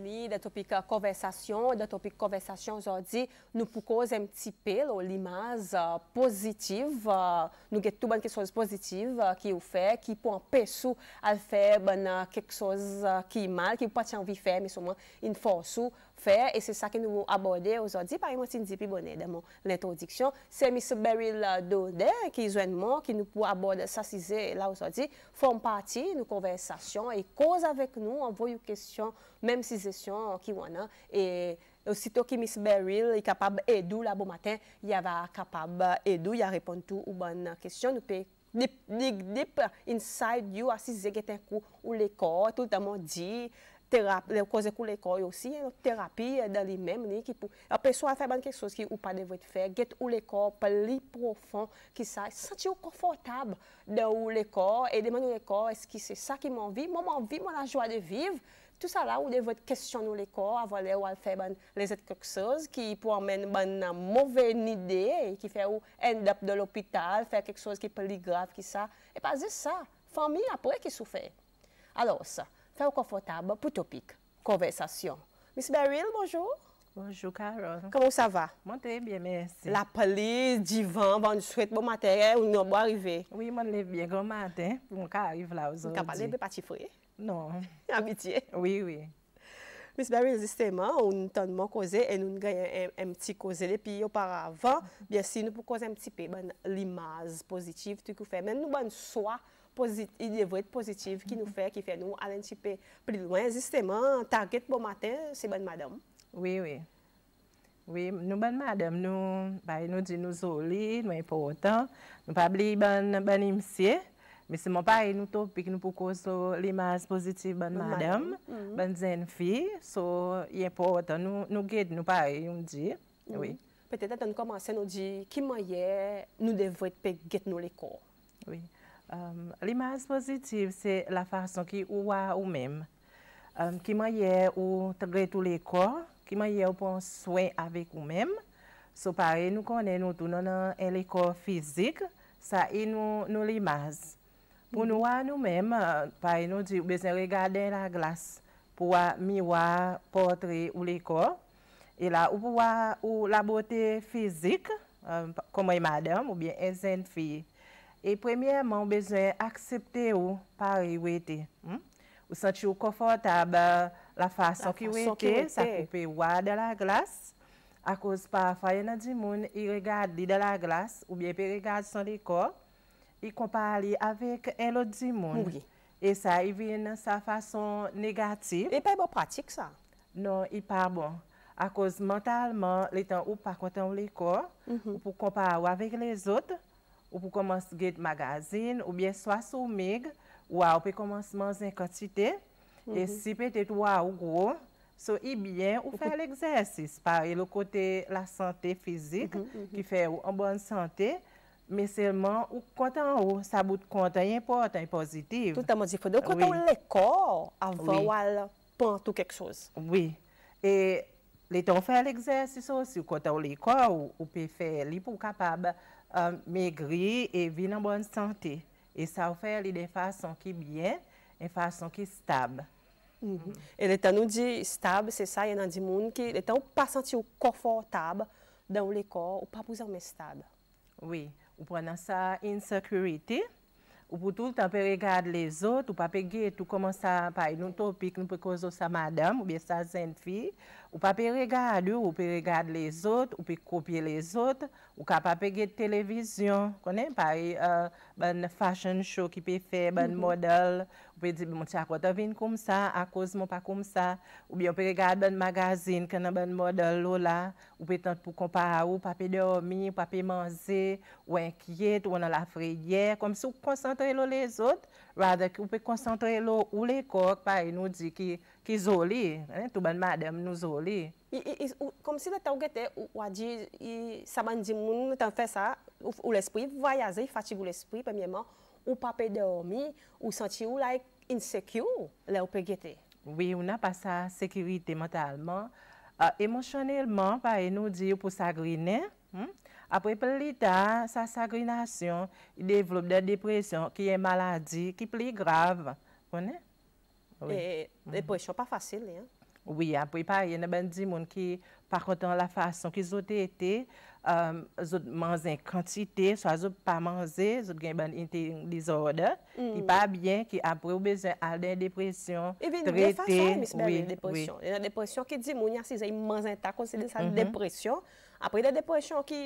de topic euh, conversation, de topic conversation aujourd'hui. Nous pour cause un petit peu l'image euh, positive. Euh, nous avons tout quelque chose positives qui vous fait, qui nous un peu faire ben, quelque chose qui est mal, qui pas envie de faire, mais seulement une force Fè, e se sa ki nou wou abode ouzo di, pa yon ti njipi bonè demon l'introdiksyon, se Miss Beryl Dode, ki zwen moun, ki nou pou abode sa e si zè la ouzo di, fon pati nou konversasyon, e koz avèk nou, anvo yon kèsyon, mèm si zèsyon ki wana, e osito ki Miss Beryl yi kapab edou la bon maten, yi ava kapab edou, yi a repon tou ou ban kèsyon, nou pe nip nip nip inside you, a si zè gètè kou ou le kò, tout amon di, Les causes de l'école aussi, aussi, hein, thérapie euh, dans dan li qui li a fait ban kek ou pas de faire. profond. get ou l'ekol corps profond, qui ça, sa, senti ou konfortab de ou l'école, et demander ou l'ekol, Je ça qui m'envie, m'envie, la joie de vivre. » tout ça là, ou de votre question corps, avant de faire les autres quelque chose qui peut amener une euh, mauvaise idée qui fait ou end up de l'hôpital, faire quelque chose qui est plus grave qui ça. Et pas juste ça, famille après qui souffre. Alors ça, Faire confortable pour topic, conversation. Miss Beryl, bonjour. Bonjour, Carole. Comment ça va? Moi, très bien, merci. La police, divan, bon, je souhaite bon matin, On non, bon arrivé. Oui, moi, je bien grand matin, pour mon cas arrive là aujourd'hui. Tu as parlé de petits fruits? Non. Amitié? Oui, oui. Miss Barry, justement, on entend de causer et nous gagnons un, petit causer. Et puis, auparavant, bien sûr, nous pouvons causer un petit peu l'image positive, tout que fait. Mais nous, bonne soir il devrait être positif qui nous mhm. fait, qui fait nous aller un petit peu plus loin. Justement, target bon matin, c'est bonne madame. Oui, oui. Oui, nous, bonne madame, nous, bah, nous dit nous solides, nous importants. Nous pas oublier bonne, bonne monsieur. Mais c'est mon père, nous topique, nous pour cause euh, l'image positive, bonne madame, mhm. bonne jeune fille. So, il est important, nous, nous guide, nous pas, nous dit. Mhm. Oui. Peut-être, on commence à nous dire qui manière nous devons être nous les corps. Oui. Euh, l'image positive, c'est la façon qui ou a ou même, um, qui manière ou traiter tous les corps, qui manière ou prendre soin avec ou même. So, pareil, nous connaissons tout dans les corps physique, ça et nous, nous l'image. Pour nous, nous-mêmes, nous euh, besoin regarder la glace pour miroir, portrait ou les corps. Et là, ou pour ou la beauté physique, comme comme madame ou bien une fille E premièman, ou bezwen aksepte hmm? ou pari ou ete. Ou santi ou konfortab la fason ki ou ete, sa pou pe wade la glas. A koz pa fayen an di moun, i regade li da la glas, ou biye pe regade son li kor. I kompare li avèk en lot di moun. E sa, i vè nan sa fason negatif. E pe bo pratik sa? Non, i pa bon. A koz mentalman, li tan ou pa kontan mm-hmm. ou li kor, ou pou kompare ou avèk les otre. ou pou komanse get magazin, ou byen swa sou mig, ou a ou pe komanse manzen kansite, e mhm. si pete ou a ou go, so i byen ou fe l'exersis. Pari, ou kote la sante fizik, mhm, mhm. ki fe ou an bon sante, me selman ou kontan ou, sa bout kontan, yon portan, yon pozitiv. Touta monsi fode, ou kontan ou le kor, avan ou al pant ou kek chos. Oui, e letan ou fe l'exersis osi, ou kontan ou le kor, ou pe fe li pou kapab, me gri e vi nan bon sante. E sa ou fè li de fason ki byen e fason ki stab. E le tan nou di stab, se sa yon nan di moun ki le tan ou pa santi ou konfortab dan ou le kor ou pa pouz an me stab. Oui, ou pwè nan sa insecurity, Ou pou tout an pe regade les ot, ou pa pe ge tout koman sa paye nou topik nou pe kozo sa madame ou biye sa zen fi. Ou pa pe regade ou, ou pe regade les ot, ou pe kopye les ot, ou ka pa pe ge televizyon, konen, paye euh, ban fashen show ki pe fe, ban mhm. model, ou... Ou pe di, moun chakwa ta vin koum sa, akouz moun pa koum sa. Ou bi, ou pe regade ben magazin, kenan ben model lou la. Ou pe tent pou kompa ou, pape dormi, pape manze, ou enkyet, ou nan la fredye. Kom si ou koncentre lou les ot, rather ki ou pe koncentre lou ou le kok, pa e nou di ki zoli. Tou ben madem nou zoli. Kom si le ta ou gete, ou a di, sa ban di moun tan fe sa, ou l'espri, vayaze, fatib ou l'espri, premye man, ou pape dormi, ou santi ou like, Insekyo ou euh, mhm. la ou pe gete? Oui, ou na pa sa sekirite mentalman. Emonsyonelman, pa e nou di yo pou sagrine. Apre, pli ta sa sagrinasyon, i devlop de depresyon, ki e maladi, ki pli grave. Pone? E, depresyon pa fasil li. Oui, apre, pa e ne ben di moun ki pa kontan la fason ki zo tete. Ehm, zout manzen kantite, swa zout pa manze, zout gen ban ente dizode. Ki mm. pa byen ki apre ou bezen al den depresyon trete. E vin de fasyon mispe al den depresyon. Den depresyon ki di moun ya si zay manzen ta konside sa mhm. depresyon. Apre den depresyon ki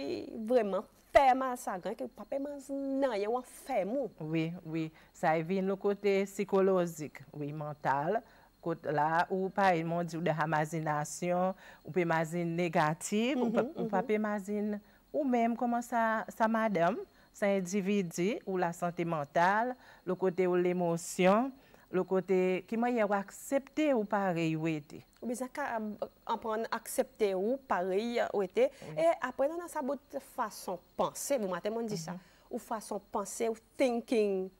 vreman fèman sa gen, ki pa fèman nan, yon fèman. Oui, oui, sa e vin lo kote psikolozik, oui, mental. là ou pas il dit ou de ramasination ou pe mm ou, pa, mm -hmm. ou même comment ça, ou madame, ça individu ou la santé mentale, le côté ou l'émotion, le côté qui' accepté ou pareil. ou pareil ou été Ou ça en euh, prendre ou pareil ou été mm-hmm. et après dans sa façon penser, vous vous m'a dit ça, mm-hmm. ou façon penser ou thinking,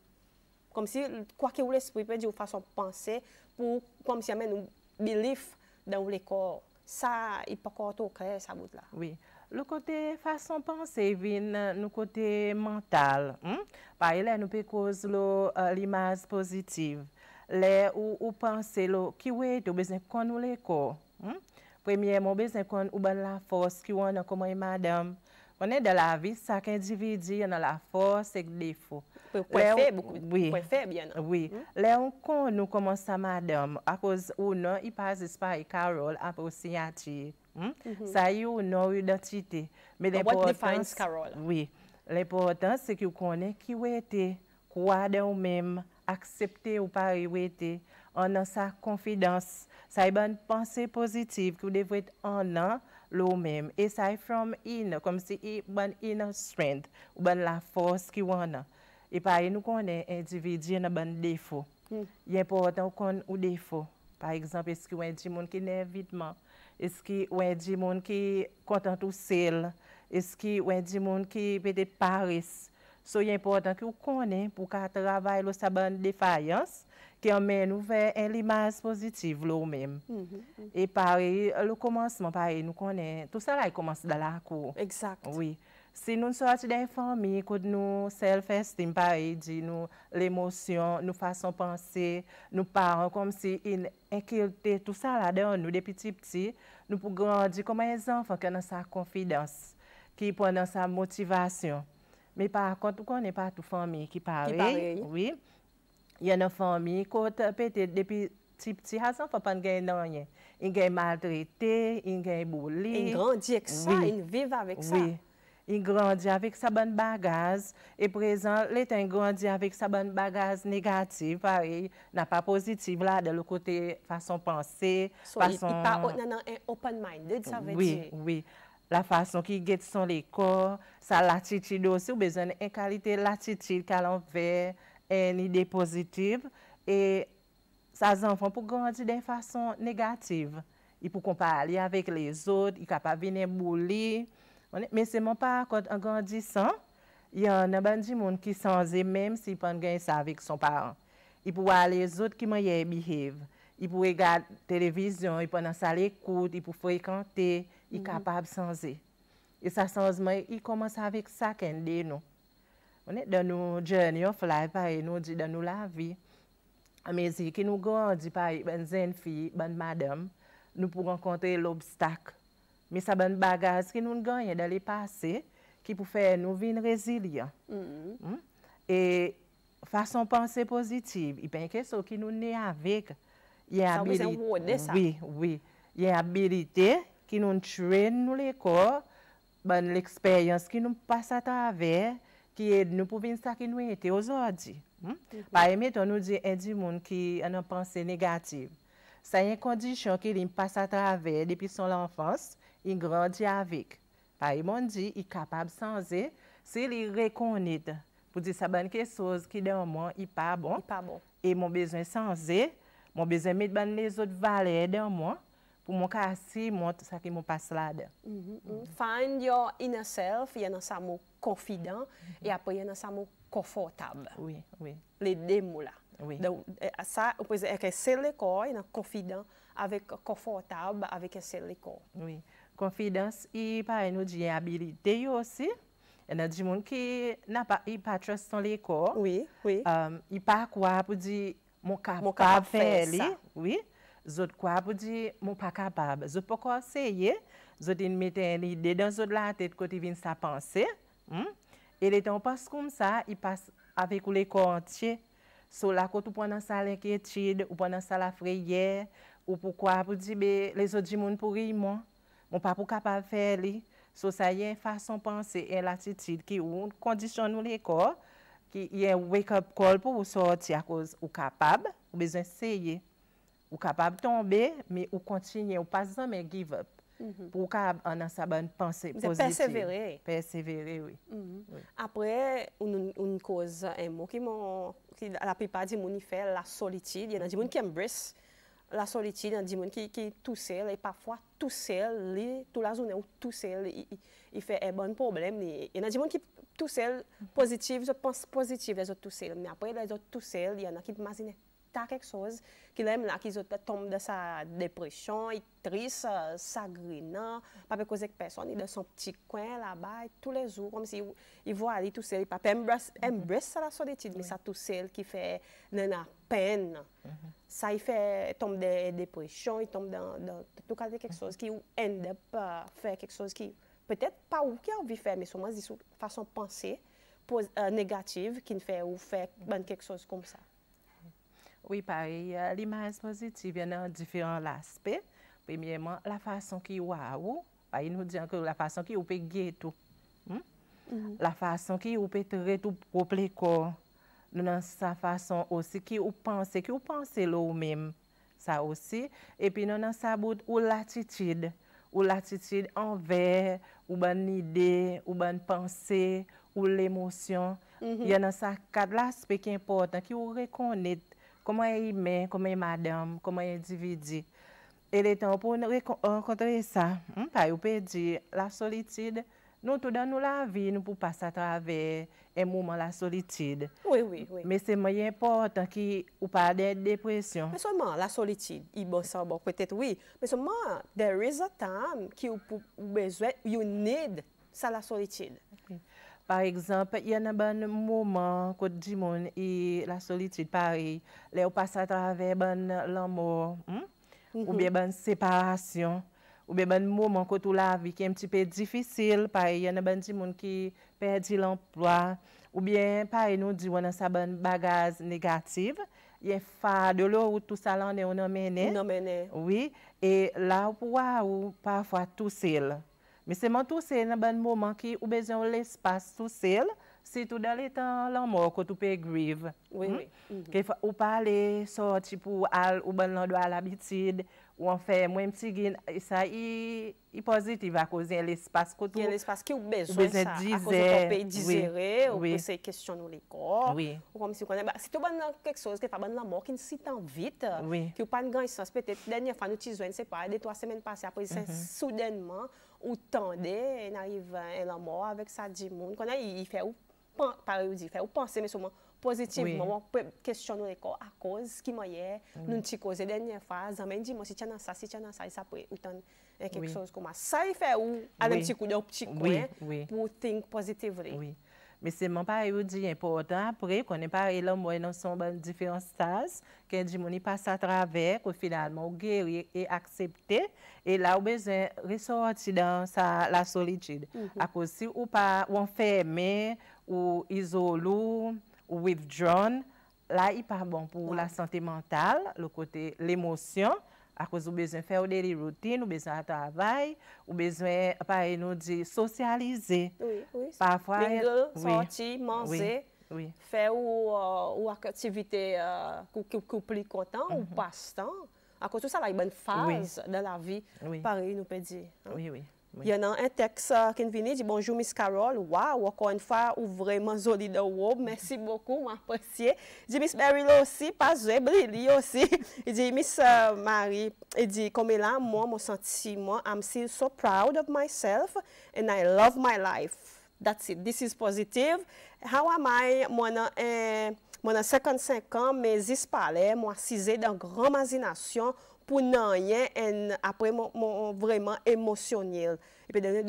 kom si kwa ki ou lespwe pe di ou fason panse pou kom si amen ou bilif dan ou le kor. Sa, i pa kwa to kre sa bout la. Oui. Lou kote fason panse e vin nou kote mental. Hmm? Paye le nou pe kouz lou uh, limaz pozitiv. Le ou panse lou ki wey tou bezen kon ou le kor. Hmm? Premye, moun bezen kon ou ban la fos ki wan an komoy e madam. Mwenen de la vi, saken dividi yon an la fos ek li fo. Point faible, oui. point faible, il y en a. Oui. Mm. quand nous commençons à madame, à cause ou non, il passe par Carole, à signature. Mm? Mm Ça y est ou non, identité. Mais l'importance... Carole? Oui. L'important, c'est que vous connaissez qui vous êtes, quoi de vous-même, accepter ou pas vous êtes, en sa confiance. Ça y est une pensée positive que vous devez être en an, l'eau-même. Et ça est from in, comme si il y une inner strength, ou la force qui vous en a. E pare nou konen endividyen nan ban defo. Hmm. Yè importan ou konen ou defo. Par exemple, eski ou en di moun ki nen vitman, eski ou en di moun ki kontant ou sel, eski ou en di moun ki pete paris. So yè importan ki ou konen pou ka travay lo sa ban defayans ki anmen ou ve en limaz pozitiv lo ou men. Hmm, hmm, e pare, lo komansman pare nou konen, tout sa la yi e komans da la kou. Exact. Si nou sou ati den fami kote nou self-esteem pari di nou l'emosyon, nou fason panse, nou paran kom si in ekilte tout sa la den nou depi ti pti, nou pou grandi koman yon e zan fok yon an sa konfidans, ki yon pon an sa motivasyon. Me par kontou konen patou fami ki pare, yon an fami kote peti depi ti pti hasan fok pan gen nanyen. Yon gen maltrete, yon gen boli. Yon grandi ek sa, yon vive avek sa. yi grandye avik sa bon bagaz, e prezant letan yi grandye avik sa bon bagaz negatif, n'a pa pozitiv la de lo kote fason panse. So yi pa otnen nan en open-minded, sa veti? Oui, la fason ki get son le kor, sa latitid osi ou bezen en kalite latitid kalon ve en ide pozitiv, e sa zanfon pou grandye den fason negatif. Yi pou kompali avik le zot, yi ka pa vene mouli, Mais c'est mon père quand on Il y a un de du monde qui sans et même s'il pas gagner ça avec son parent. Il peut aller les autres qui m'ont behave. Il peut regarder la télévision, il peut aller l'écoute, il peut fréquenter, il mm-hmm. capable de Et ça sans change, il commence avec ça qu'il y nous. On est dans nos journey of life, On nous dit dans la vie. Mais qui nous grandit, pareil, ben zen fille, ben madame, nous pouvons rencontrer l'obstacle. Mi sa ban bagaj ki nou nganye dali pase ki pou fè nou vin rezilyan. Mm-hmm. Hmm? E fason panse pozitiv, i pen keso ki nou ne avik. Sa ou mwen se moun de sa? Oui, oui. Yen abilite ki nou ntren nou le kor ban l'eksperyans ki nou mpasatave ki ed nou pou vin sa ki nou hmm? mm-hmm. ete ozodi. Ba eme ton nou di eh, endi moun ki anan panse negatif. Sa yen kondisyon ki rin mpasatave depi son l'enfansi il grandit avec. Par mon dit, il est capable sans elle, s'il est reconnaît pour dire ça bonne quelque chose qui dans moi, il pas bon. Il pas bon. Et mon besoin sans elle, mon besoin mettre dans les autres valeurs dans moi pour mon cas mon ça qui mon passe là dedans. Mm mm-hmm, mm-hmm. Find your inner self, il y a dans ça confident mm et après il y a mot « confortable. Oui, oui. Les deux mots là. Oui. Donc eh, ça on peut dire que c'est le corps, il a « confident avec confortable avec c'est le corps. Oui. Konfidans i pa eno diye abilite yo si. E nan di moun ki na pa i patres ton le ko. Oui. Um, I pa kwa pou di mou kapab fè li. Oui. Zot kwa pou di mou pa kapab. Zot pou konseye. Zot in meten li de dan zot la tet kote vin sa panse. Hmm? E le ton pas koum sa, i pas avek ou le ko antye. Sou la kote ou pwanan sa le kye chid, ou pwanan sa la freye. Ou pou kwa pou di be le zot di moun pou ri moun. Mon pas pour capable faire li, so ça y est façon penser et l'attitude qui conditionne nous les corps qui y a wake up call pour vous sortir à cause ou capable, ou besoin essayer. Ou capable tomber mais ou continuer ou pas jamais give up. Mhm. Pour qu'on ait sa bonne pensée positive. Persévérer. Persévérer, mhm. oui. Après, une, cause, un mot qui, qui la plupart des gens font, la solitude. Il y en a des gens qui embrassent la solitude, un démon qui, qui est tout seul, et parfois tout seul, tout toute la journée, tout seul, il, fait un bon problème. Il y a des gens qui tout seul, positif, je pense positif, les autres tout seuls, Mais après, les autres tout seuls, il y en a qui imaginent a quelque chose qui aime là, qui tombe dans sa dépression, il triste, euh, sagrinant pas cause avec personne, il est dans son petit coin là-bas, tous les jours, comme s'il il voit aller tout seul, il pas embrasse, la solitude, mais ça tout seul qui fait la peine. Mm-hmm. Ça, il fait, tombe dans dépression, il tombe dans, tout cas quelque chose qui mm-hmm. end up euh, faire quelque chose qui peut-être pas ou qui a envie de faire, mais c'est de façon pensée euh, négative qui ne fait ou fait mm-hmm. ben, quelque chose comme ça. Oui, pareil. Euh, L'image positive, il y en a différents aspects. Premièrement, la façon qui waouh, bah, il nous dit encore la façon qui peut guetter tout. -hmm. Mm-hmm. La façon qui peut traiter tout propre corps. Dans sa façon aussi qui vous pense, qui ou pense lui-même. Ça aussi. Et puis, dans sa bout ou l'attitude. Ou l'attitude envers, ou bonne idée, ou bonne pensée, ou l'émotion. Mm-hmm. Il y a dans ça quatre aspects qui important qui ou reconnaît Koman yè imè, koman yè madèm, koman yè dividi. E lè tan pou an kontre sa. Mpa hmm, yon pe di, la solitid, nou tou dan nou la vi, nou pou pase atrave en mouman la solitid. Oui, oui, oui. Mè se mè yè important ki ou pa de depresyon. Mè se mè la solitid, yi bo sa ou bo kwe tet, oui. Mè se mè, there is a time ki ou pou bezoè, you need sa la solitid. Par ekzamp, yon nan ban mouman kote di moun la solitit pari. Le ou pasa trave ban lanmou, hmm? mhm. ou be ban separasyon, ou be ban mouman kote ou la vi ki mtipe difisil pari. Yon nan ban di moun ki perdi l'amplwa, ou be pari nou di wana sa ban bagaz negatif. Ye fwa, de lou ou tou salan e ou nan mene. Nan mene. Oui, e la ou pouwa ou pa fwa tou sel. Mais c'est mon tout seul, dans bon moment qui a besoin de l'espace tout seul, c'est tout dans les temps, la hmm? mort, mhm. que tu peux grieve Oui, oui. Ou pas aller sortir pour aller, ou bien l'endroit à l'habitude, ou en faire, moi, petit gain, ça, il positif à cause de l'espace. Il y a l'espace qui a besoin, de ça, à cause que tu qui est ou bien c'est question de l'école. Oui. Ou comme si vous connaissez, tu as quelque chose qui est pas la mort, qui ne s'y vite, qu'il qui n'a pas de grande sens, peut-être, dernière fois, nous avons besoin, c'est pas, des trois semaines passées, après, ça, mhm. soudainement, Ou tan de narivan en la mò avèk sa di moun konè yi fè ou parè ou di fè ou panse mè souman pozitiv mò wò pwè kèsyon nou reko akòz ki mò yè nou ti kòzè denye faz amèn di mò si tè nan sa si tè nan sa yi sa pwè ou tan en kek sòz kouman. Sa yi fè ou alèm ti kou de optikwen pou think pozitiv re. Mais c'est mon pas dit important. Après, qu'on n'est pas là, moi, dans différents stages, que passe à travers, que finalement, guéri et accepté Et là, on besoin ressortir dans la solitude. Parce mhm. À cause si ou pas, ou enfermé, ou isolé, ou withdrawn, là, il pas bon pour la santé mentale, le côté, l'émotion. Akoz ou bezwen fè ou deli rutin, ou bezwen a travay, ou bezwen apay nou di sosyalize. Oui, oui. Parfoy. Bingle, soti, manze. Oui, oui. Fè ou akativite kou pli kontan ou pastan. Akoz ou sa la i ben faz de la vi pari nou pedi. Oui, oui. Yon an en teks kin euh, vini, di bonjou Miss Carol, waw, wakon fwa ou vreman zoli de wop, mersi boku, mwen apresye. Di Miss Mary lò osi, pa zwe, brili osi. Di Miss euh, Marie, di komè la, mwen mwen santi, mwen am si so proud of myself and I love my life. That's it, this is positive. How am I? Mwen an 55 an, mwen zis pale, mwen asize dan gran mazinasyon. pour non rien après mon, mon, vraiment émotionnel et puis donner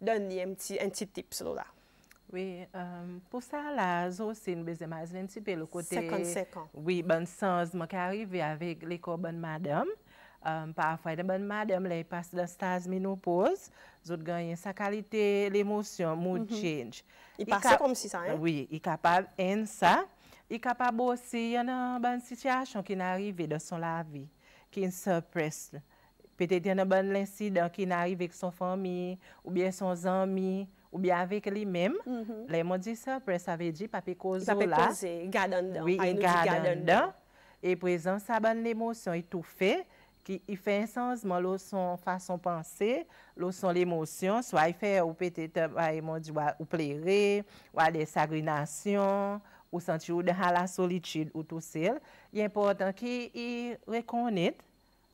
donner un petit un petit là oui, euh, pour ça, là, suis aussi une deuxième un petit peu le côté... 55 ans. Oui, bon sens, moi qui arrive avec les bonne madame. Euh, parfois, les bonne madame, elles passe dans stase ménopause, autres gagné sa qualité, l'émotion, mood mhm. change. Il, passe comme si ça, hein? Oui, il est capable de ça. Il est capable aussi, il y une bonne situation qui est arrivée dans son la vie qui est surpris Peut-être un bon incident qui arrive avec son famille, ou bien son ami, ou bien avec lui-même. Mm -hmm. Les mots disent ça, après ça veut dire papi cause là. garde en dedans. Oui, ah, garde dedans. Et présent, ça donne l'émotion étouffée, qui il fait un sens, mais l'eau son façon penser, l'eau son l'émotion, soit il fait ou peut-être, euh, bah, ou pleurer, ou à des ou santi ou denha la solitude ou tou sel, yè important ki yi rekonit,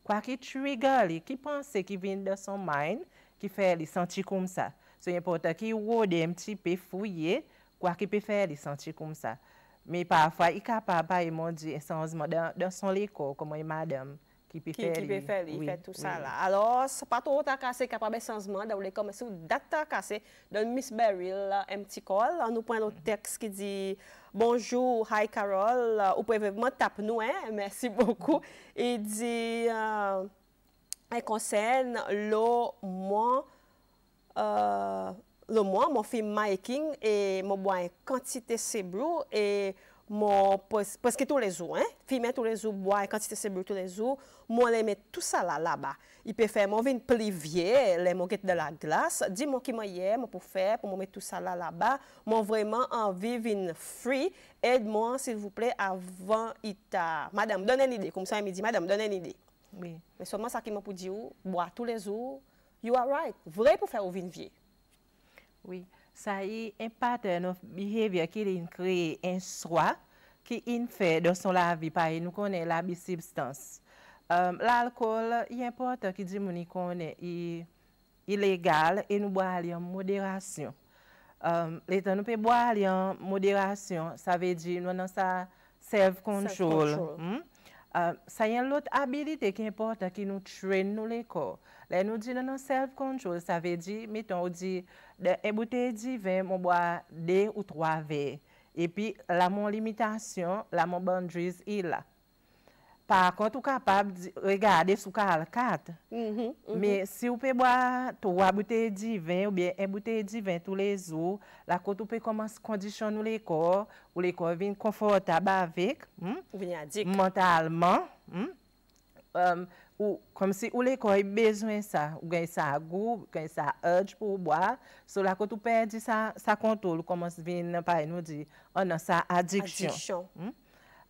kwa ki trigger li, ki panse ki vin den son main, ki fer li santi koum sa. Se yè important ki yi wode mti pe fouye, kwa ki pe fer li santi koum sa. Me pafwa, yi kapapa yi mondi en sansman den son leko koum yi madam ki pe fer li. Ki pe fer li, fe tout sa la. Alo, se patou ota kase kapaba en sansman, da wou li kome sou datakase den Miss Beryl mti kol, an nou pon nou teks ki di... Bonjou, hi Karol, ou pou ev evman tap nou, eh, mersi bokou, e di, eh, ekonsen, lo mwen, eh, lo mwen, mwen fi myking, e mwen bwa en kantite se brou, e... parce que tous les jours hein tous les jours boire quand c'est tous les jours moi les met tout ça là là-bas il peut faire mon vin plivier les moquettes de la glace dis moi qui m'aime moi pour faire pour mettre tout ça là là-bas moi vraiment envie vivant free aide moi s'il vous plaît avant a madame donne une idée comme ça il me dit madame donne une idée oui mais seulement ça qui m'a pour dire boire tous les jours you are right vrai pour faire au vinvier vie oui Sa yi empater nou bihevia ki li n kreye en swa ki in fe do son la vi pa e nou konen la bi substans. Euh, L alkol, yi empater ki di mouni konen i legal e nou bo a li an moderasyon. Euh, le tan nou pe bo a li an moderasyon, sa ve di nou nan sa self-control. Sa hmm? euh, yi an lot abilite ki empater ki nou tren nou le kor. Lè nou di nan nan self-control, sa ve di, meton, ou di, de e bute di ven, moun bo a de ou troa ve. E pi, la moun limitasyon, la moun bandrize il la. Par akont, ou kapab, regade, sou kal kat. Mm-hmm, mm-hmm. Me si ou pe bo a troa bute di ven, ou bien e bute di ven tou le zou, lakot ou pe koman se kondisyon nou le kor, ou le kor vin konforta ba vek, hmm, mentalman, moun. Hmm, um, Ou, kom si ou lekoy e bezwen sa, ou gen sa agou, gen sa adj pou bwa, sou la koutou pedi sa kontou, lou komons vin, pae, nou di, anan sa adiksyon. Hmm?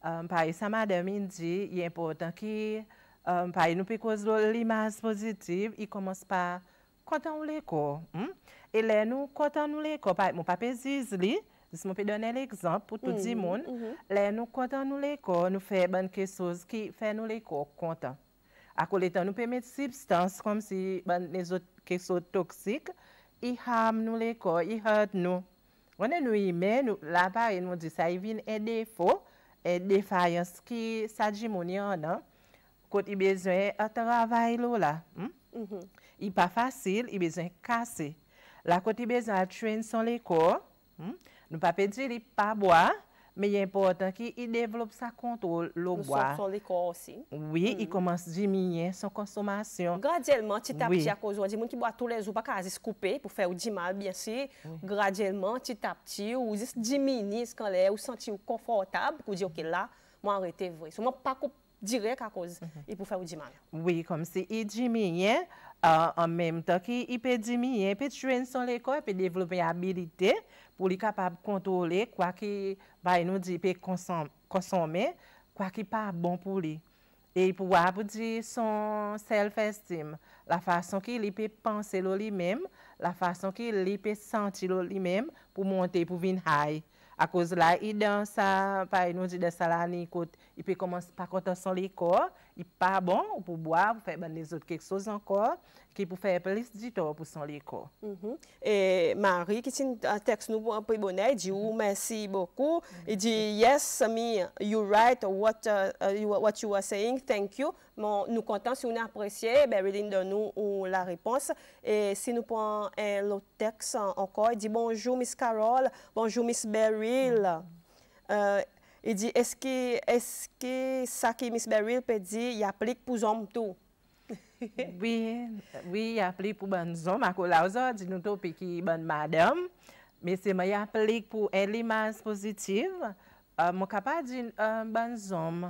Um, pae, sa madèm indi, yè impotant ki, um, pae, nou pekòz lò li mas pozitiv, yè komons pa kontan ou lekoy. Hmm? E lè nou kontan ou lekoy, pae, moun pape ziz li, zis moun pe donè lè ekzamp pou tout di mm-hmm, moun, mm-hmm. lè nou kontan ou lekoy, nou fe ban kesòz ki fe nou lekoy kontan. Akou letan nou pe met substans kom si ban nezot kekso toksik, i ham nou le kor, i hurt nou. Wane nou i men, nou la pari e nou di sa, i vin e defo, e defayans ki saji mouni anan, kout i bezen a travay lou la. Hmm? Mm-hmm. I pa fasil, i bezen kase. La kout i bezen a chwen son le kor, hmm? nou pa pe di li pa boya, Mè yè impotant ki i devlop sa kontol lò bwa. Nou sop son likò osi. Oui, i komanse di minyen son konsomasyon. Gradyeleman ti tap ti akouz wè. Di moun ki bwa tou lè zoupa ka a zis koupe pou fè ou di mal. Bien si, gradyeleman ti tap ti ou zis di minyen skan lè ou santi mm-hmm. ou konfortab. Kou di ok la, moun anre te vre. Sou moun pa koupe direk akouz pou fè ou di mal. Oui, kom si i di minyen. Euh, An mèm to ki i pe di minyen. Pe tchwen son likò, pe devlop yè abilite. pour être capable de contrôler quoi qui bah nous peut ben, consommer quoi qui pas bon pour lui et pour pour dire son self estime la façon qu'il peut penser lui-même la façon qu'il peut sentir lui-même pour monter pour venir high à cause de là, il danse, bah, nous dit de ça il peut commencer par contre son corps, pas bon pour boire, pour faire ben, les autres quelque chose encore, qui pour faire plus de temps pour son lit. Mhm. Et Marie, qui a un texte nouveau, un peu bonnet, dit oh, merci beaucoup. et dit Yes, me you right, what, uh, you, what you are saying, thank you. nous comptons si vous appréciez, ben, donne nous ou la réponse. Et si nous prenons un autre texte encore, dit Bonjour, Miss Carole, bonjour, Miss Beryl. Euh, E di eske, eske sa ki mis Beril pe di yaplik pou zom tou? Wi, wi yaplik pou ban zom. Ako la wazor di nou tou pe ki ban madem. Me se ma yaplik pou elements pozitiv. Mok apa di ban zom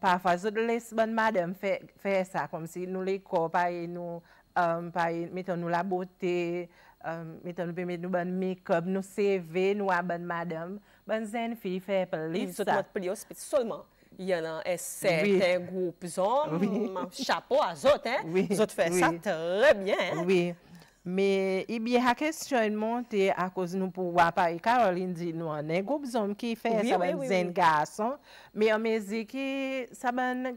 pa fazo do les ban madem fe sa. Kom si nou leko, pa e nou, pa e meton nou la bote, euh, meton nou pe meton nou ban mekob, nou seve, nou a ban madem. Banzen fi fe peliv sa. Li sot mat pli ospit solman. Yon an eset ten goup zon. Chapo a zot. Zot fe sa trebyen. Oui. Me ibi ha kesyon monti akouz nou pou wapayi Karolin di nou anen. Goup zon ki fe sa banzen gason. Me yon me zi ki sa ban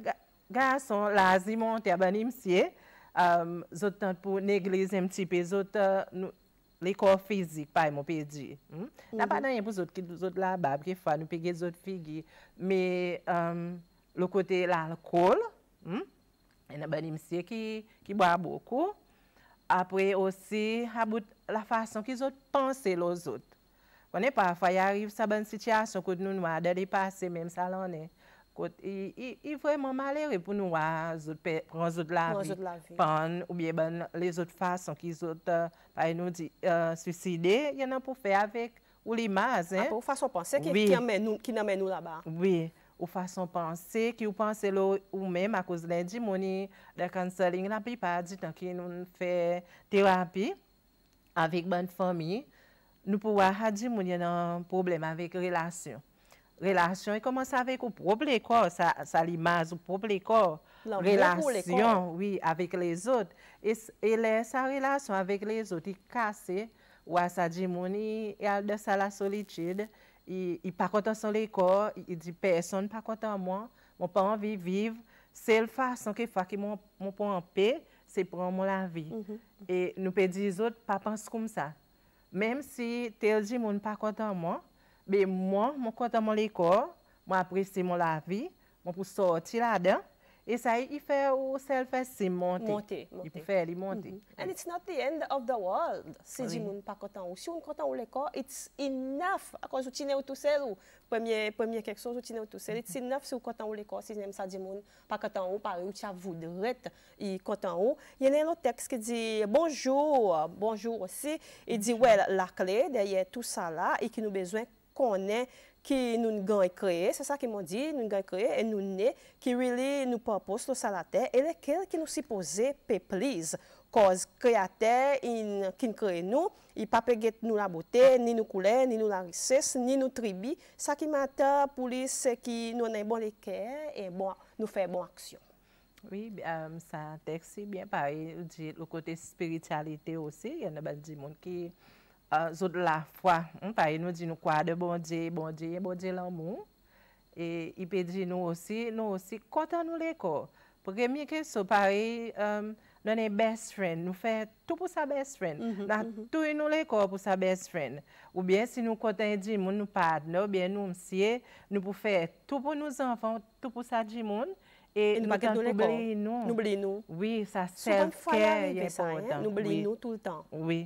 gason lazi monti a ban imsiye. Zot tent pou neglize mtipe. Zot nou... L'école physique, par mon perdu. Hmm? Mm -hmm. N'a pas rien pour autres qui nous autres là-bas, qui font nous payer autres filles Mais um, le côté l'alcool, hmm? E il y a des monsieur qui, qui boit beaucoup. Après aussi, la façon qu'ils ont pensé les autres. On est parfois, e il arrive à une situation que nous, nous avons dépassé, même ça l'année. est. Kout, i vreman malere pou nou a zout, prons zout la vi. Prons zout la vi. Pan, ou biye ban, le ah, zout fason ki zout pay nou di suside, yon an pou fe avik ou li maz, en. Apo, ou fason panse ki nan men nou la ba. Oui, ou fason panse ki ou panse lou ou men, a kouznen di mouni de kanseling la pi pa di tan ki nou fè terapi avik ban fomi, nou pou wa ha di mouni an an problem avik relasyon. relation et commence avec au problème quoi ça ça l'image propre problème quoi relation oui avec les autres et e laisse sa relation avec les autres il cassé ou à sa dimoni et a de sa la solitude il n'est pas content sur les corps il dit personne pas content moi mon pas envie vivre c'est la façon que fois qui mon mon pas en paix c'est pour moi la vie et nous pas les autres pas pense comme ça même si tel dit n'est pas content moi Be mwen, mwen kontan mwen lekor, mwen apresi mwen lavi, mwen pou soti la den, e sa yi fe ou sel fes se monte. Monte. Yi pou fe li monte. And it's not the end of the world, se di moun pa kontan ou. Si yon kontan ou lekor, it's enough. Akon sou tine ou tou sel ou, premier kekson, sou tine ou tou sel, it's mm-hmm. enough si yon kontan ou lekor, si nem sa di moun pa kontan ou, pa yon chavou dret, yon kontan ou. Yon en nou teks ki di, bonjou, bonjou osi, yon di, well, la kle, deye, tou sa la, e ki nou bezwen, qu'on est, Qui nous a créé, c'est ça qui m'ont dit, nous gagne créé et nous sommes, qui qui nous proposent le de la terre et qui nous a supposé de nous créer. Parce que les créateurs qui nous créent, il ne peuvent pas nous la beauté, ni nous la couleur, ni nous la richesse, ni nous la tribu. ça qui m'a dit, c'est que nous avons un bon cœurs et nous faisons bon bonnes action. Oui, ça a bien pareil. Le côté spiritualité aussi, il y en a beaucoup monde qui. Euh, zot la fwa, an pari e nou di nou kwa de bondye, bondye, bondye lan moun. E ipe di nou osi, nou osi kontan nou lekor. Pwede mi ke so pari, nan e um, best friend, nou fe tout pou sa best friend. Mm-hmm, nan mm-hmm. tou yon e nou lekor pou sa best friend. Ou bien si nou kontan di moun, nou pad nou, bien nou msiye, nou pou fe tout pou nou zanfon, tout pou sa di moun. E, e nou pa ket nou lekor. E nou pa ket nou lekor. Noubli nou. Oui, sa sef kè. Sou tan fwa ya ve pe sa, noubli nou tout an. Oui. Oui.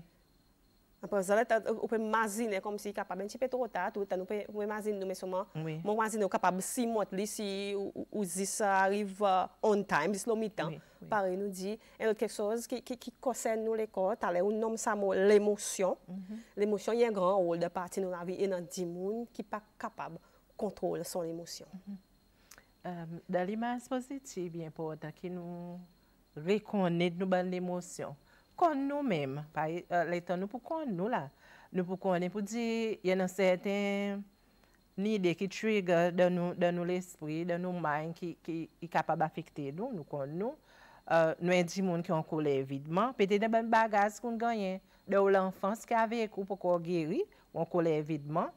Après ça, on peut imaginer comme si capable ben, un petit peu trop tard, tout on peut imaginer mais seulement mon voisin est capable si mois si ou si ça arrive uh, on time, si le temps. Pareil nous dit et autre quelque chose qui qui, qui concerne nous les corps, allez on nomme ça l'émotion. Mhm. L'émotion il y a un grand rôle de partie de la vie et dans dimoun qui pas capable contrôler son émotion. Mhm. Euh, dans l'image positive, bien important que nous nos nous l'émotion. kon nou mèm, pa eh, lè tan nou pou kon nou la. Nou pou kon nou pou di, yè nan sèten nide ki trigger dan nou l'espri, dan nou mank ki kapab afekte nou, nou kon nou. Eh, nou yè di moun ki an koule vidman, pè te dè bè bagas koun ganyen. Dè ou l'enfans ki avek ou pou kogue gri, ou an koule vidman.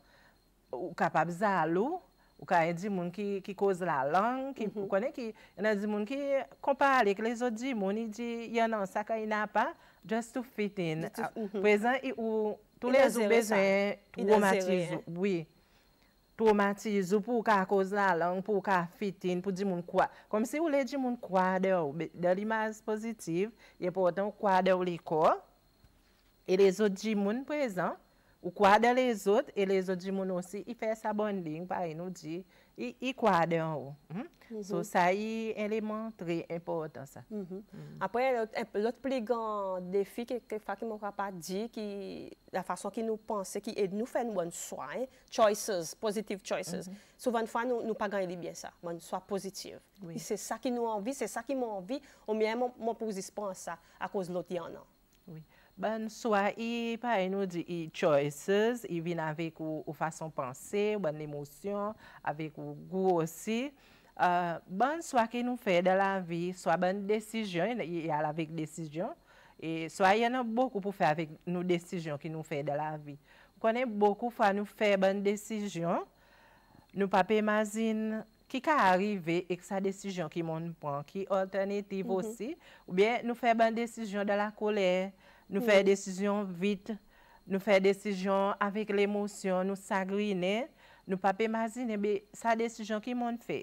Ou kapab zalou, ou ka yè di moun ki kouz la lang, ki mhm. pou kon nou ki, yè nan di moun ki, kompale ki lè zo di moun yè nan sa ka yè na pa, Just to fit in. Po e zan, tou le zo bezwen tou omatizou. Oui. Tou omatizou pou ka koz la lang, pou ka fit in, pou di moun kwa. Kom se ou le di moun kwa de ou, de li mas pozitiv, e pou otan kwa de ou li ko, e le zo di moun po e zan, Ou kwa de les ot, e les ot di moun osi, i fe sa bon ling pa e nou di, i kwa de an ou. Hmm? Mhm. So sa, eleman tre important sa. Apre, lot ple gan defi ke fa ki moun kwa pa di ki la fason ki nou panse ki ed nou fe nou an swan, choices, positive choices. Mhm. Souvan fwa nou pa gan li byen sa, wan swan pozitiv. I se sa ki nou anvi, se sa ki moun anvi, ou mwen moun pouzis pan sa a kouz loti an nan. Oui. Bonsoir, soit il pas nous des choices, il vient avec ou, façon façon penser, bonne émotion, avec au goût aussi. Euh, soit nous fait dans la vie, soit bonne décision, il y a avec décision. Et soit il y en a beaucoup pour faire avec nos décisions qui nous fait dans la vie. Vous connaissez beaucoup fois nous faire bonne décision, nous pas imaginer qui est arrivé et que sa décision qui monte prend, qui est alternative mhm. aussi, ou bien nous faire bonne décision dans la colère Nou fè desisyon vit, nou fè desisyon avèk l'emosyon, nou sagrine, nou pape mazi nebe sa desisyon ki moun fè.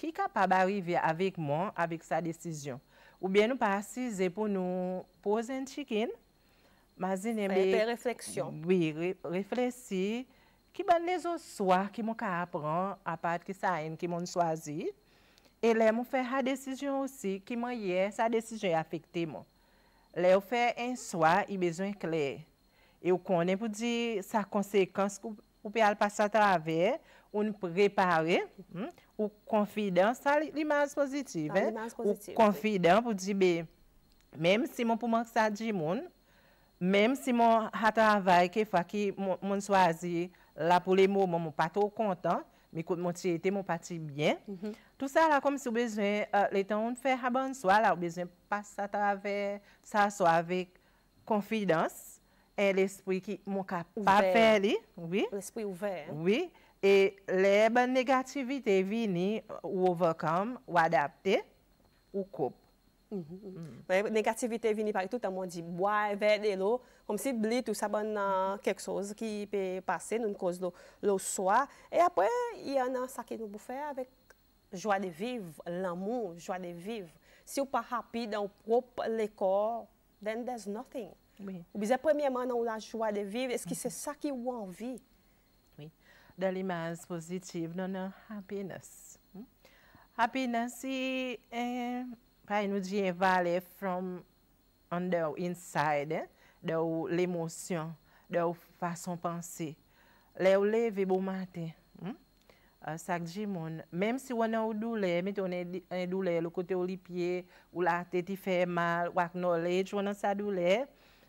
Ki ka pa ba rive avèk moun, avèk sa desisyon? Ou bien nou pa asize pou nou pozen chikin, mazi nebe... Fè refleksyon. Oui, refleksi, ki ban nezo swa ki moun ka apren apat ki sa en ki moun swazi, e le moun fè ha desisyon osi ki moun ye sa desisyon afekte moun. Lè ou fè en swa, i bezo en kler. E ou konen pou di sa konsekans pou pi al pa sa travè, ou nou pou repare, hmm, ou konfidan sa li manz eh. pozitiv. Ou konfidan pou di be, mèm si moun pou mank sa di moun, mèm si moun hat travè ke fwa ki moun swazi la pou le moun moun patou kontant, Mekout moun ti ete moun pati byen. Mhm. Tou sa la kom si ou bezen, euh, le tan ou fè haban, swa la ou bezen pas atrave, sa swa avèk konfidans, e l'espri ki moun ka pa fè li. L'espri ouver. Oui, e le ben negativite vini ou overcome, ou adapte, ou kop. Mm-hmm. Mm-hmm. Mm-hmm. Negativite vini pari tout amon di Boi, ver de lo Kom si blit ou sabon nan kek soz Ki pe pase nun koz lo soa E apwe, yon nan sa ki nou pou fe Avik jwa de viv Lamoun, jwa de viv Si ou pa happy dan ou prop le kor Then there's nothing Ou bize premièman nan ou la jwa de viv Eski se sa ki ou anvi Dal imaz pozitiv Non nan happiness hmm? Happiness si Eee eh, Fray e nou diye va le from an de eh? ou inside, de ou l'emosyon, de ou fason pansi. Le ou leve bo mate, hmm? euh, sak di mon. Mem si wana ou doule, meto wane doule, lo kote ou li pye, ou la tete fe mal, wak knowledge, wana sa doule.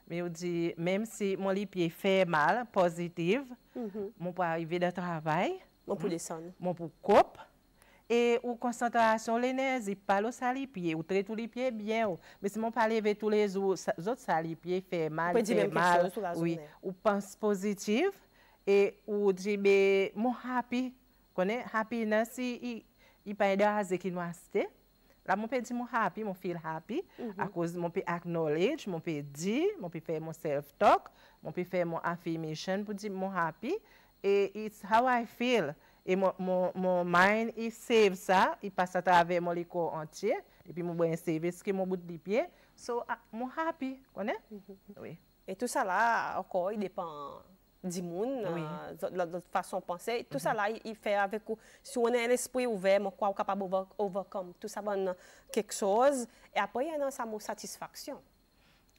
Me ou diye, mem si moun li pye fe mal, pozitiv, mm-hmm. moun pou arive de travay. Moun pou hmm? dison. Moun pou kop. Moun pou kop. et ou concentration les nerfs, il parle aux sali pieds, ou traite tous les pieds bien. mais e si mon pas lever tous les autres sali pieds fait mal, fait mal. oui, ou pense positive et ou dit mais mon happy, connais happiness il il pas de qui nous Là, mon peut dire mon happy, mon feel happy, mm -hmm. à cause mon peut acknowledge, mon peut dire, mon peut fait mon self-talk, mon peut faire mon affirmation pour dire mon happy, et it's how I feel. Et mon, mon, mind, il e save ça, il e passe à travers mon corps entier, et puis mon brain save ce qui mon bout de pied. So, mon happy, connais? Mhm. Oui. Et tout ça là, encore, il dépend du monde, euh, de la façon de penser. Tout ça mhm. là, il fait avec, si on a un esprit ouvert, mon quoi, on est capable overcome tout ça, bonne quelque chose. Et après, il y a une satisfaction.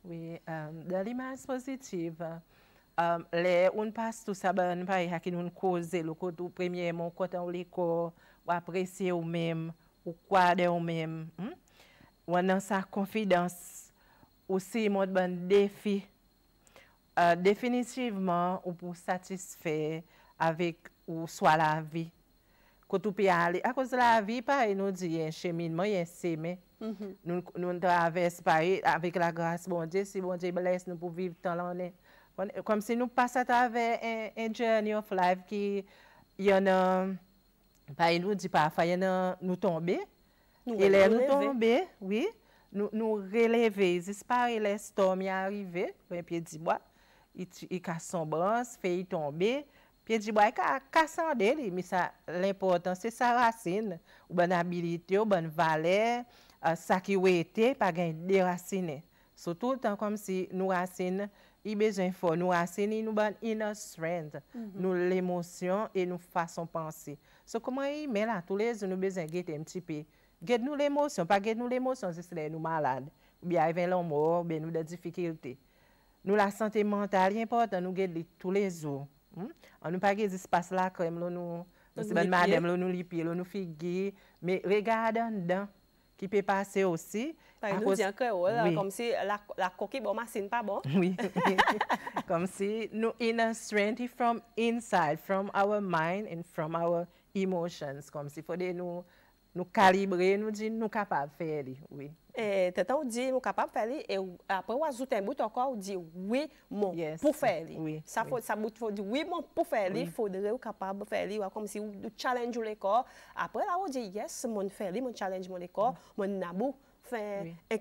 Oui, euh, l'image positive, Um, le on passe tout ça, ben, pas qui nous cause, le côté premièrement, quand on les ou apprécier ou même, ou quoi de ou même, hmm? ou dans sa confiance. aussi, mon ben défi, uh, définitivement, ou pour satisfaire avec ou soit la vie. Quand tu peut aller, à cause de la vie, pareil, nous dit, y a un cheminement, il y a un mm-hmm. Nous, nous traversons, pareil, avec la grâce, bon Dieu, si bon Dieu blesse, nous pour vivre tant l'année. kom se nou pasat avè en journey of life ki yon an pa yon nou di pa fa, yon an nou tombe yon an nou tombe nou e releve zispar yon storm yon arrive yon piye diwa yi kas sombrans, fe yi tombe piye diwa yi e kas sande lè mi sa l'importan se sa rasine ou ban abilite ou ban valè euh, sa kiwete pa gen derasine sou toutan kom se nou rasine I bezen fo nou aseni nou ban inner strength, mhm. nou l'emosyon e nou fason pansi. So koman i men la, tou lezou nou bezen gete mtp. Get nou l'emosyon, pa get nou l'emosyon se se lè nou malade. Bi a even lomor, bi nou de difikilte. Nou la sante mental, yon potan nou get li tou lezou. Hmm? An nou pa gete zis pas lakrem, loun nou se ben madem, loun nou lipi, loun nou figi. Me regade ndan ki pe pase osi. Dans une audience, oui. comme si la, la coquille, bon, machine pas bon. Oui. comme si nous inner strength from inside, from our mind and from our emotions. Comme si faut nous nous calibrer, nous dire nous capable de faire, oui. Et on dit nous capable de faire, et après on ajoute un bout encore, on dit oui, mon, pour faire. Oui, ça, Faut, ça faut dire oui, mon, pour faire, il oui. faudrait être capable de faire, comme si on challenge le corps. Après là, on dit yes, mon, faire, mon, challenge mon corps, mm. mon, nabou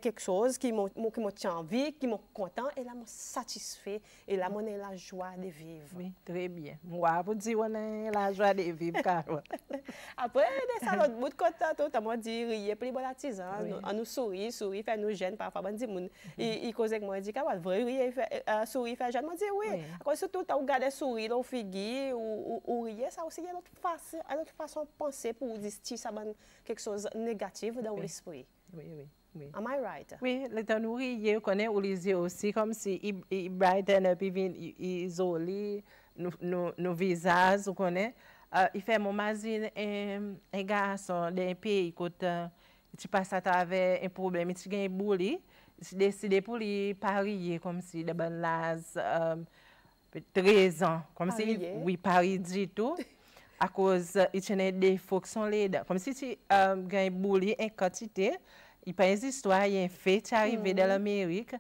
quelque chose qui me tient en vie, qui me content, et là, me satisfait, et là, mon la joie de vivre. Oui, très bien. Moi, vous dis, on a la joie de vivre, Carole. Après, de ça, l'autre bout de content, tout le monde dit, riez, plus bon artisan, on nous sourit, sourit, fait nous gêne, parfois, dit, mon, il mm-hmm. cause avec moi, il dit, Carole, vrai, riez, euh, euh, sourit, fait gêne, moi dit, oui. À cause de tout, on regarde sourire, on figue, ou riez, ça aussi, il y a une autre façon de penser pour dire ça ben quelque chose de négatif dans l'esprit. Oui, oui. Oui. Am I right? Oui, le tanouri, il connaît aussi, comme si il, brighten up, il nos, visages, vous connaissez. Euh, il fait mon un, un garçon d'un pays, quand euh, tu passes à travers un problème, tu gagnes pour lui parier, comme si de ont euh, 13 ans, comme si, oui, parier du tout. à cause, il des fonctions Comme si tu gagnes en quantité, il pas des il fait, tu arrivé mm l'Amérique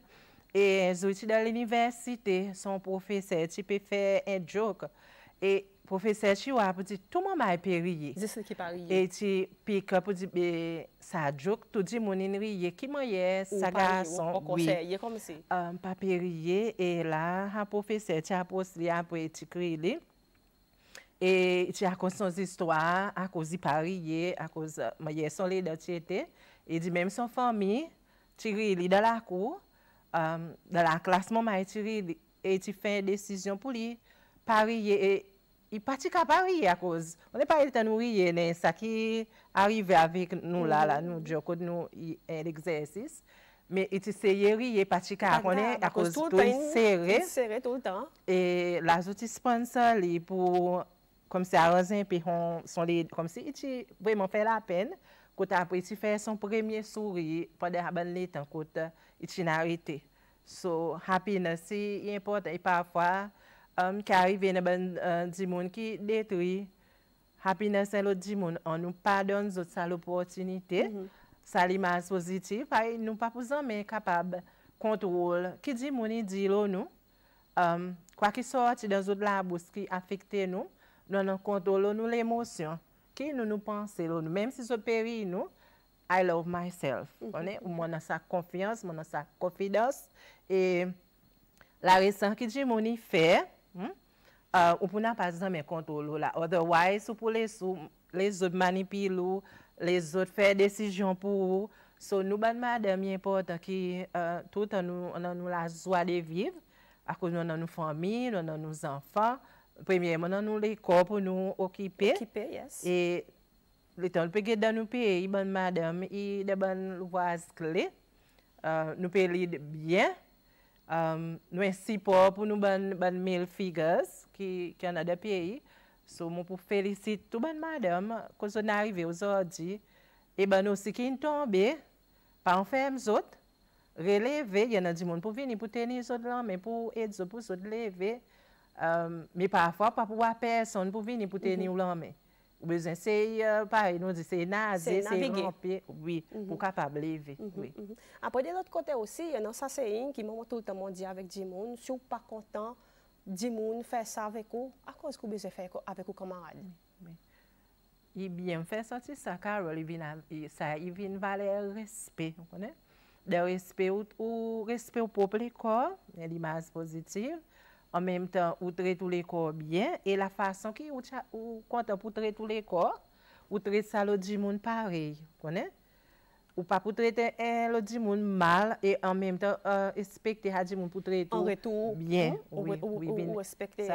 et ils dans l'université, son professeur, tu peux faire un joke. Et professeur, tu vois, dire, tout le monde m'a périllé. C'est ce qui parie. Et tu piques dis dire, ben, ça joke, tout le monde riait, qui m'a ça garçon. Au conseil, comme ça. Um, euh, pas périllé, et là, un professeur, tu as posté, après, tu crées et tu as son histoire à cause de parier, à cause de son leader, tu étais. Edi mèm son fòmi, tiri li dalakou, euh, dalaklasman mai tiri li, eti fèn desisyon pou li pari ye, e patika pari ye akouz. On e pari tanou li ye, nen sa ki arive avik nou la, nou djokou nou, en egzersis. Men eti seye li, e patika akoune, akouz tou serre. Serre toutan. E la jouti sponsor li pou, komse a razen, pe yon son li, komse eti vèman fè la peni. pote apre ti fè son premye suri pote haban letan kote itinarete. So, happiness, si yè impote, e pafwa, um, kari vene ban jimoun uh, ki detri, happiness se lo jimoun, an nou pa don zot sa lopotinite, mm-hmm. sa liman pozitif, fay nou pa pou zanmen kapab kontrol ki jimoun i di lon nou, um, kwa ki sorti dan zot labous ki afekte nou, nan kontrol lon nou lemosyon. Ki nou nou panse lou nou? Mem si sou peri nou, I love myself. Mhm. Mwen an sa konfians, mwen an sa konfidans. E la resen ki di mouni fe, hmm? euh, ou pou nan pas zanmen kontou lou la. Otherwise, ou pou les ou, les ou manipi lou, les ou fè desijyon pou ou. So nou banman demye pot ki euh, tout an nou la zwa de viv. Akou nou an nou fami, nou an nou zanfa. premye mw nan nou le ko pou nou okipe. Okipe, yes. E letan nou pe get dan nou peye, i ban madam, i daban lwaz kle, euh, nou pe lid byen, euh, nou e sipo pou nou ban mail figures, ki anada peye, sou mw pou felisit tou ban madam, kon so nan arrive ou zodi, e ban nou si kin tombe, pan ferm zot, releve, yana di mw pou vini pou teni zot lan, pou edzo pou zot leve, mi ehm, pafwa pa pou wa person pou vini pou teni mhm. ou la euh, mhm. mhm, men. Ou bezen se yon, pa yon di, se yon nazi, se yon rampi, oui, pou kapab levi, oui. Apo de l'ot kote osi, yon sa se yon ki moun tou taman di avik di moun, sou pa kontan di moun fè sa avik ou, akos kou beze fè avik ou koman an? Oui. I bien fè sa ti sa karol, i vin vale el respè, ou konè? De respè ou, respè ou popli kor, li mas pozitiv, en même temps, ou tous les corps bien, et la façon qui ou, content tous les corps, ou ça du monde pareil, Ou pas pour traiter eh, du mal, et en même temps, respecter euh, pour bien. Oui, respecter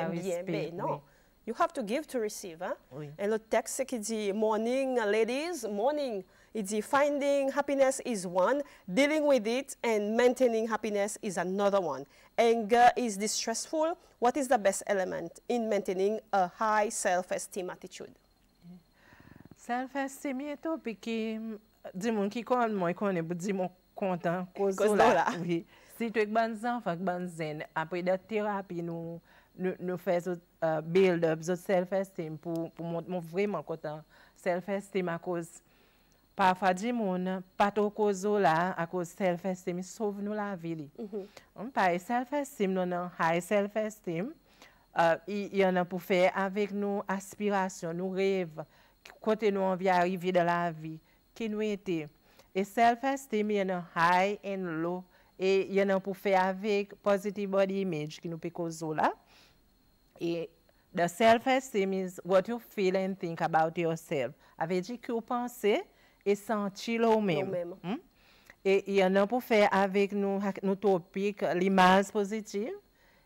bien, non. You have to give to receive. Hein? Et le texte qui dit Morning, ladies, morning. It's the finding happiness is one, dealing with it and maintaining happiness is another one. Anger is distressful. What is the best element in maintaining a high self-esteem attitude? Self-esteem eto piki di moun ki kon mwen kon e bu di moun kontan kozo la. Oui. Si tu ek ban zan fak ban zen, apre de terapi nou nou fè euh, build up, zot self-esteem pou moun vraiment kontan self-esteem a koz pa fwa di moun, pato kouzou la mm-hmm. akouz self-esteem souv non, nou la vi li. An pa, e self-esteem nou nan high self-esteem, yon nan pou fe avik nou aspirasyon, nou rev, kote nou an vi a rivi de la vi, ki nou ete. E self-esteem yon nan high and low, e yon nan pou fe avik positive body image ki nou pe kouzou la. E the self-esteem is what you feel and think about yourself. Ave di ki ou panse, et sentir le mêmes hmm? Et il y en a pour faire avec nous, nos topics, l'image positive.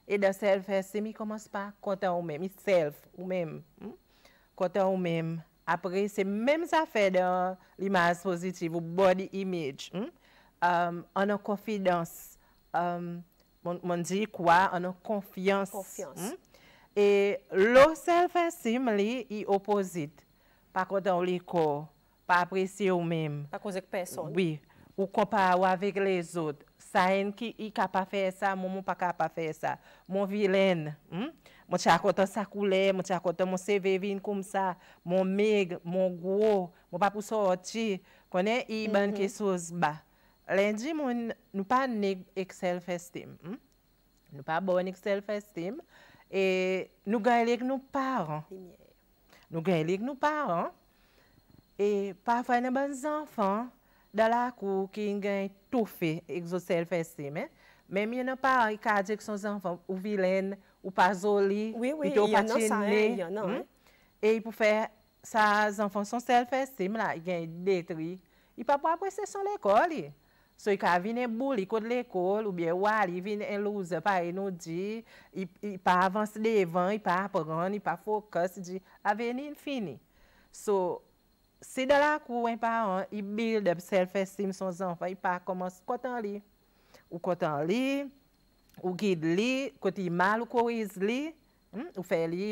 Et dans self eh, esteem il commence par compter au même, il self ou même, hein? Hmm? ou au même. Après, c'est même ça fait dans l'image positive ou body image. Hmm? Um, on a confiance. Um, on, dit quoi? On a confiance. Et le self-esteem, il est opposite. Par contre, on le corps. pa apresye ou mèm. Pa kouzèk peson. Ou kompaw avèk lèzot. Saen ki i kapa fè sa, moun moun pa kapa fè sa. Moun vilèn. Hm? Moun chakotan sakoulè, moun chakotan moun sevevin koum sa. Moun meg, moun gwo, moun pa pou soti. Kwenè i mhm. ban kesoz ba. Lenji moun nou pa nèk ek self-esteem. Hm? Nou pa bon ek self-esteem. E nou gèlèk nou paran. Nou gèlèk nou paran. E pa fwene ban zanfan dalakou ki yon gen toufe ek zo self-esteem, e? Mem yon nan pa, yon ka dje k son zanfan ou vilen, ou pa zoli, ou pa tjeni. E yon pou fwe sa zanfan son self-esteem la, yon gen detri, yon pa pou apwese son lekoli. So, yon ka vine buli kote lekoli, ou biye wali, yon vine enlouze pa ennoudi, yon pa avans devan, yon pa apwene, yon pa fwokos di, avenin fini. So, Se de la kou en pa an, i build up self-esteem son zanfa, i pa komanse koton li. Ou koton li, ou gid li, koti mal ou kouiz li, hmm, ou fe li,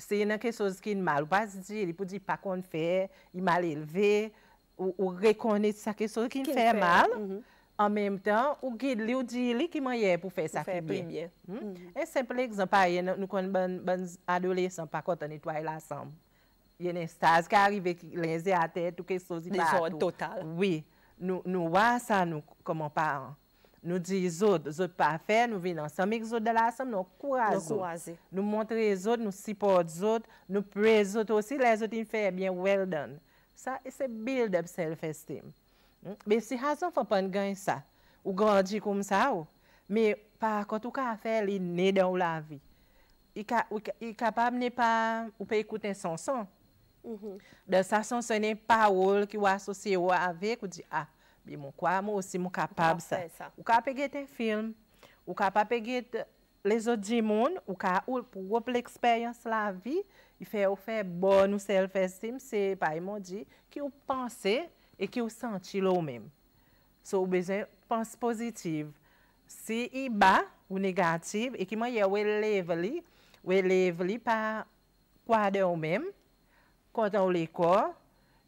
se yon an kesos ki yon mal ou pas di, li pou di pa kon fè, yon mal elve, ou rekonit sa kesos ki yon fè mal, mhm. an menm tan, ou gid li, ou di li ki mayè pou fè sa fè biye. En semple ekzampa, yon nou kon bon adolè san pa koton netway la sanm. Yè nè stase ki arive ki lèze a tè, tout kèk sozi patou. Nè jò total. Oui. Nou wa sa nou koman pa an. Nou di zot, zot pa fè, nou vè nan samik zot de la sam, nou koura zot. Nou koura zot. Nou montre zot, nou sipote zot, nou prezot osi, lèzot in fè, bien well done. Sa, se build up self-esteem. Hmm? Be si hason fò pan gen sa, ou gòndi koum sa ou, me pa kòt ou ka fè, li nè den ou la vi. I kapab nè pa, ou pe ikouten son son, De sa son sene pa oul ki ou asosye ou avek ou di a, ah, bi moun kwa moun osi moun kapab sa. Ou ka peget en film, ou ka pa peget le zo di moun, ou ka oul pou wop l'eksperyans la vi, y fe ou fe bon ou sel fesim se pa y moun di ki ou panse e ki ou santi lou mèm. So ou bejen panse pozitiv. Si i ba ou negativ e ki moun ye we leve li, we leve li pa kwa de ou mèm, content à l'école.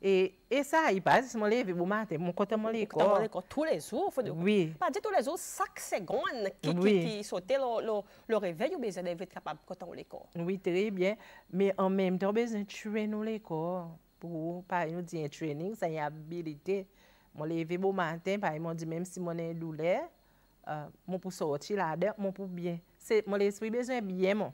Et, et ça, il passe, je lève bon matin, mon content à l'école. tous les jours, Oui. Pas dire tous les jours, chaque seconde qui, qui, qui saute le, le, le, réveil, ou besoin d'être capable content à l'école. Oui, très bien. Mais en même temps, besoin de tuer nous l'école. Pour, par nous dire un training, c'est une habilité. Je lève bon matin, par exemple, dit même si mon douleur, euh, mon pour sortir là-dedans, mon pour bien. C'est, mon esprit besoin bien, mon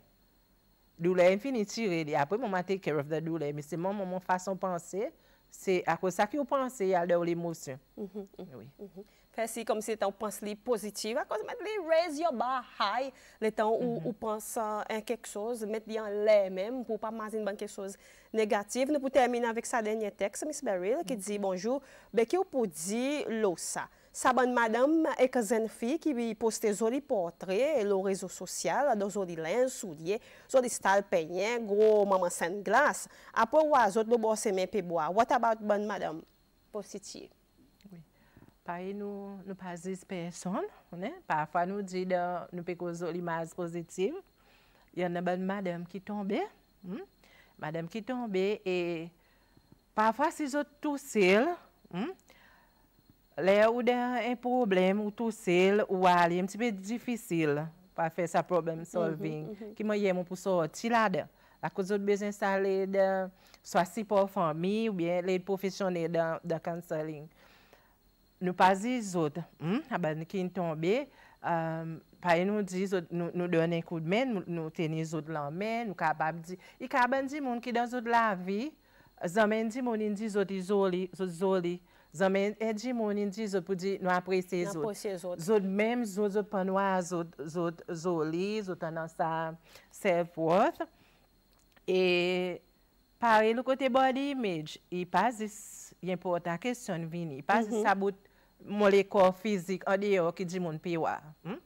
douleur l'infini et après maman take care of the douleur mais c'est mon moment façon penser c'est à cause ça que vous pensez à leur l'émotion mm mm-hmm, mm-hmm, oui mm-hmm. comme si on pense les positif à cause mettre raise your bar high le temps où on pense à quelque chose mettre en l'air même pour pas manger quelque chose négatif. nous pour terminer avec sa dernier texte Miss Beryl qui dit bonjour mais ben, qui vous pour dire ça Sa ban madam eke zen fi ki bi poste zoli potre, e lo rezo sosyal, do zoli lens ou diye, zoli stal pe nye, gro maman sen glas. Apo wazot, nou bo semen pe bo a. What about ban madam? Po siti. Pari nou, nou pa zis pe son. Parfa nou di nou pe ko zoli maz pozitiv. Yon nan ban madam ki tombe. Hmm? Madam ki tombe e... Parfa si zot tou sil... Hmm? Le ou den en problem ou tou sel ou al, ye mtipe difisil pa fe sa problem mhm, solving. Mhm, mhm. Ki mwen ye moun pou so oti la de. La kou zot bejen sa le de swa sipo fami ou bien le profesyonel de counseling. Nou pa zi zot, m, hmm, aban ki n tombe, um, pa yon e nou di zot nou donen koud men, nou teni zot lan men, nou kabab di. I kaban di moun ki dan zot la vi, zomen di moun in di zot zoli, zot zoli. Zon men edi moun indi e zot pou di nou apresye zot. Zot mem, zot panwa, zot zoli, zot anan sa self-worth. E pare lou kote body image, e pa zis, yon pou ata kesyon vini, e pa zis mhm. sa bout molekor fizik ane yo ki di moun piwa. Hmm?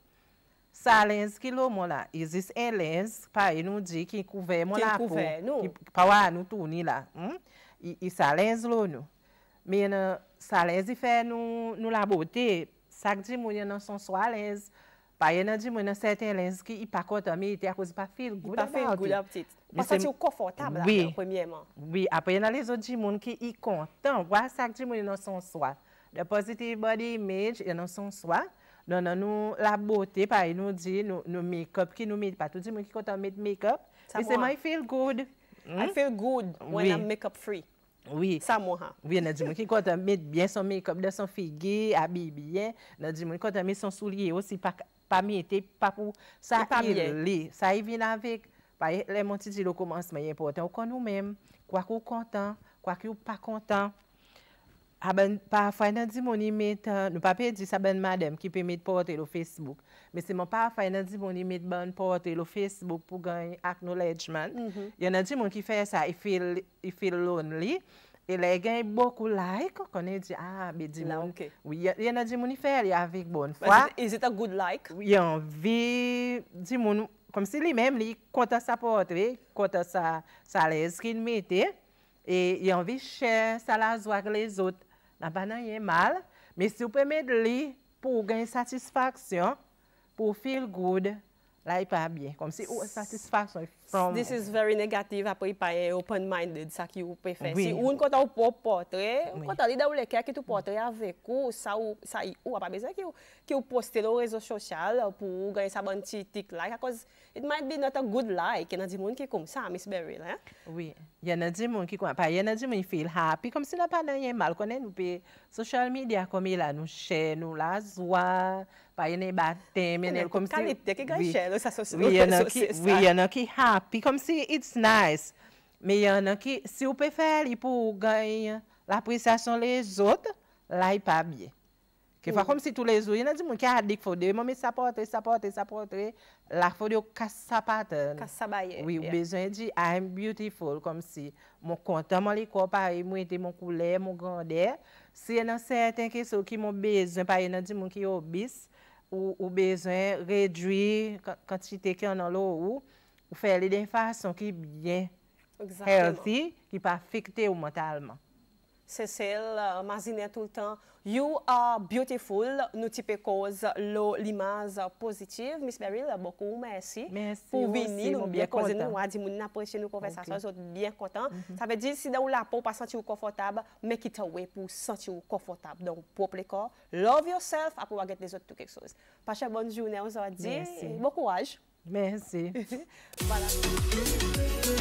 Sa lens ki lou moun la, e zis en lens pare nou di ki kouve moun la pou. Ki kouve nou. Pa wane nou tou ni la. E sa lens lou nou. Me yon sa lez yi fe nou la bote, sak di moun yon son swa lez. Pa yon di moun yon seten lez ki ipa kota me ite akouzi pa fil gula ptite. Pas sa ti ou kofotab la pen premye man. Apo yon a lez ou di moun ki i kontan, wak sak di moun yon son swa. The positive body image yon son swa. Non a nou la bote, pa yon di nou make up ki nou me patou di moun ki kota me make up. I feel good. I hmm? feel good when I'm make up free. Oui. Ça, moi. Hein. Oui, on a dit quand on met bien son make-up, de son figuier, habillé bien, on a dit quand on met son soulier aussi, pas pas mettre, pas pour ça, il ça il vient avec. Bah, les dit le commencement est important. On nous-mêmes, quoi qu'on content, quoi qu'on pas content, A ah ben pa fay nan di mouni met, euh, nou pa pe di sa ben madem ki pe met pote lo Facebook. Me se moun pa fay nan di mouni met ban pote lo Facebook pou gen ak knowledgeman. Mhm. Yon nan di moun ki fè sa, i feel lonely. E le gen boku like, konen ah, di, a, be di moun. Yon nan di mouni fè li avik bon fwa. Is it a good like? Yon vi di moun, kom si li men li konta sa pote, konta sa lezkin meti. E yon vi share sa lazo ak lezot. nan pa nan yon mal, mi si ou pwemèd li pou ou gen yon satisfaksyon, pou ou feel good, la yon pa biye, kom si ou e satisfaksyon yon, This is very negative Apo i pa e open minded Sa ki ou pe fensi Ou n kota ou po potre Ou kota li da ou leke Aki tou potre avek ou Sa ou apabeze ki ou Ki ou poste lo rezo sosyal Ou pou ou gaye sa ban chitik like Akoz it might be not a good like Yen a di moun ki koum Sa amis beri la Oui Yen a di moun ki koum Apo yen a di moun feel happy Komsi la pa nan yen mal Kone nou pe Sosyal media komi e la nou shen Nou la zwa Apo yen e batem Yen el komsi Kalite ki gaye shen Ou sa sosyal Yen a ki happy Pi kom si it's nice, me yon an ki si ou pe fè li pou ganyan l'apresyasyon le zot, la yi pa bye. Ki fwa kom si tou le zot, yon an di moun ki adik fode, moun mi sapote, sapote, sapote, la fode ou kas sa paten. Kas sa bayen. Oui, ou bezwen di, I'm beautiful, kom si. Moun kontan, moun li kwa pari, moun ete moun koule, moun grande. Si yon an sèten keso ki moun bezwen pari, yon an di moun ki obis, ou bezwen redwi kantite ki yon an lo ou, Ou fèle den fason ki bjen healthy, ki pa fikte ou mentalman. Sese, euh, ma zine toutan, you are beautiful, nou ti pe koz lo li maz pozitiv. Miss Beryl, bokou, mersi. Mersi, monsi, monsi, monsi, monsi. Pou vini nou bie kozè nou wadi, moun apresye nou konvesasyon, zot bie kontan. Sa mhm. ve di, si da ou la pou pa santi ou konfortab, make it away pou santi ou konfortab. Don pou preko, love yourself, apou wage te zot tout kek soz. Pache, bonjou, monsi, monsi, monsi, monsi, monsi. Merci. voilà.